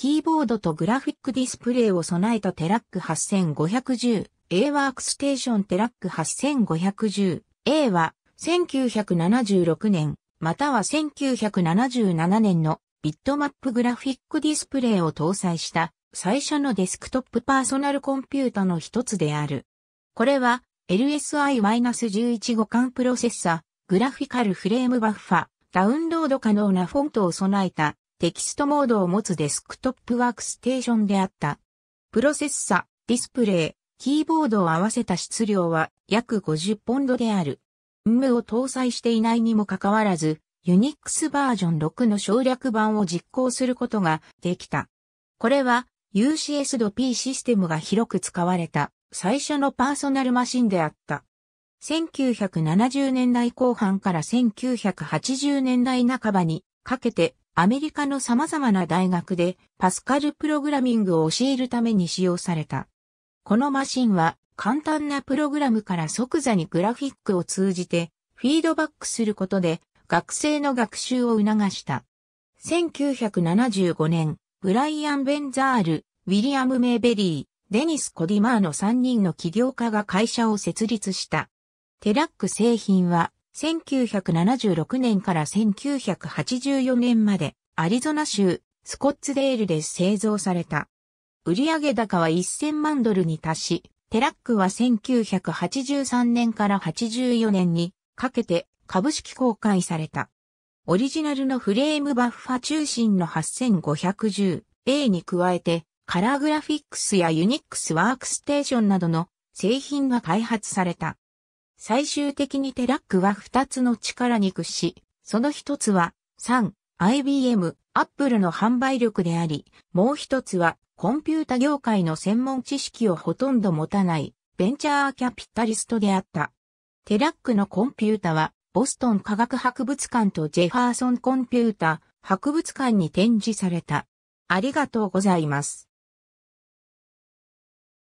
キーボードとグラフィックディスプレイを備えたテラック 8510A ワークステーションテラック 8510A は1976年または1977年のビットマップグラフィックディスプレイを搭載した最初のデスクトップパーソナルコンピュータの一つである。これは LSI-11 互換プロセッサ、グラフィカルフレームバッファ、ダウンロード可能なフォントを備えたテキストモードを持つデスクトップワークステーションであった。プロセッサ、ディスプレイ、キーボードを合わせた質量は約50ポンドである。ムを搭載していないにもかかわらず、ユニックスバージョン6の省略版を実行することができた。これは UCS-P システムが広く使われた最初のパーソナルマシンであった。1970年代後半から1980年代半ばにかけてアメリカの様々な大学でパスカルプログラミングを教えるために使用された。このマシンは簡単なプログラムから即座にグラフィックを通じてフィードバックすることで学生の学習を促した。1975年、ブライアン・ベンザール、ウィリアム・メイベリー、デニス・コディマーの3人の起業家が会社を設立した。テラック製品は1976年から1984年までアリゾナ州スコッツデールで製造された。売上高は1000万ドルに達し、テラックは1983年から84年にかけて株式公開された。オリジナルのフレームバッファ中心の 8510A に加えて、カラーグラフィックスやユニックスワークステーションなどの製品が開発された。最終的にテラックは2つの力に屈し、その一つは、3、IBM、Apple の販売力であり、もう一つは、コンピュータ業界の専門知識をほとんど持たない、ベンチャーキャピタリストであった。テラックのコンピュータは、ボストン科学博物館とジェファーソンコンピュータ博物館に展示された。ありがとうございます。